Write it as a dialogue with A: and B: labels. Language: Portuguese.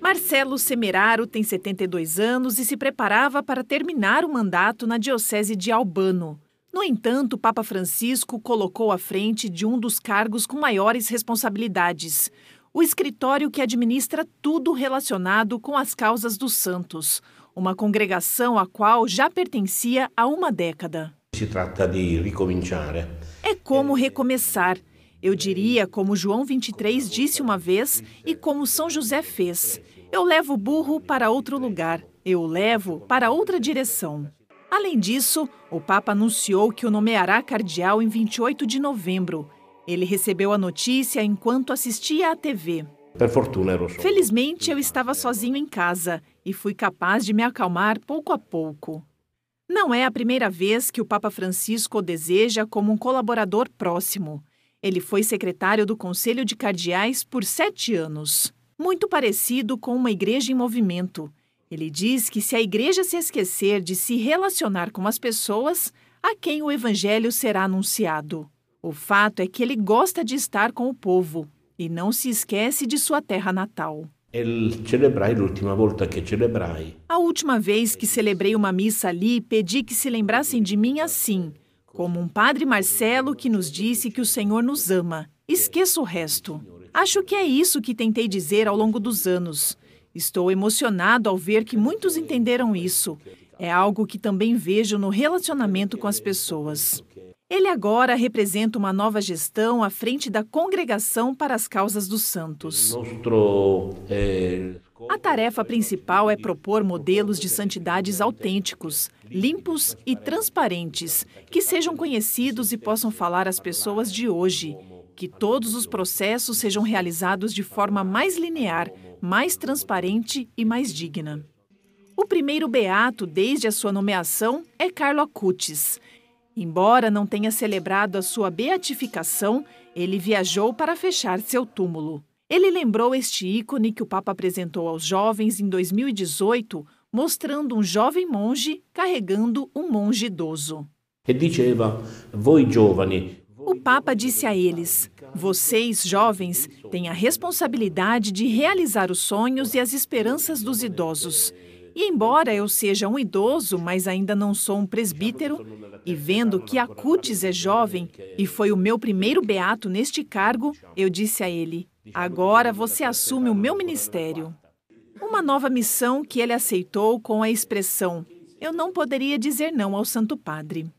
A: Marcelo Semeraro tem 72 anos e se preparava para terminar o mandato na Diocese de Albano. No entanto, o Papa Francisco colocou à frente de um dos cargos com maiores responsabilidades, o escritório que administra tudo relacionado com as causas dos santos, uma congregação a qual já pertencia há uma década. Se trata de recomeçar. É como recomeçar. Eu diria como João 23 disse uma vez e como São José fez: eu levo o burro para outro lugar, eu o levo para outra direção. Além disso, o Papa anunciou que o nomeará cardeal em 28 de novembro. Ele recebeu a notícia enquanto assistia à TV. Felizmente, eu estava sozinho em casa e fui capaz de me acalmar pouco a pouco. Não é a primeira vez que o Papa Francisco o deseja como um colaborador próximo. Ele foi secretário do Conselho de Cardeais por sete anos, muito parecido com uma igreja em movimento. Ele diz que se a igreja se esquecer de se relacionar com as pessoas, a quem o evangelho será anunciado. O fato é que ele gosta de estar com o povo e não se esquece de sua terra natal. A última vez que celebrei uma missa ali, pedi que se lembrassem de mim assim como um padre Marcelo que nos disse que o Senhor nos ama. Esqueça o resto. Acho que é isso que tentei dizer ao longo dos anos. Estou emocionado ao ver que muitos entenderam isso. É algo que também vejo no relacionamento com as pessoas. Ele agora representa uma nova gestão à frente da Congregação para as Causas dos Santos. Eh, a tarefa principal é propor modelos de santidades autênticos, limpos e transparentes, que sejam conhecidos e possam falar às pessoas de hoje. Que todos os processos sejam realizados de forma mais linear, mais transparente e mais digna. O primeiro beato desde a sua nomeação é Carlo Acutis. Embora não tenha celebrado a sua beatificação, ele viajou para fechar seu túmulo. Ele lembrou este ícone que o Papa apresentou aos jovens em 2018, mostrando um jovem monge carregando um monge idoso. E diceva: Voi giovani. O Papa disse a eles: Vocês, jovens, têm a responsabilidade de realizar os sonhos e as esperanças dos idosos. E embora eu seja um idoso, mas ainda não sou um presbítero, e vendo que Acutis é jovem e foi o meu primeiro beato neste cargo, eu disse a ele: Agora você assume o meu ministério. Uma nova missão que ele aceitou com a expressão: Eu não poderia dizer não ao Santo Padre.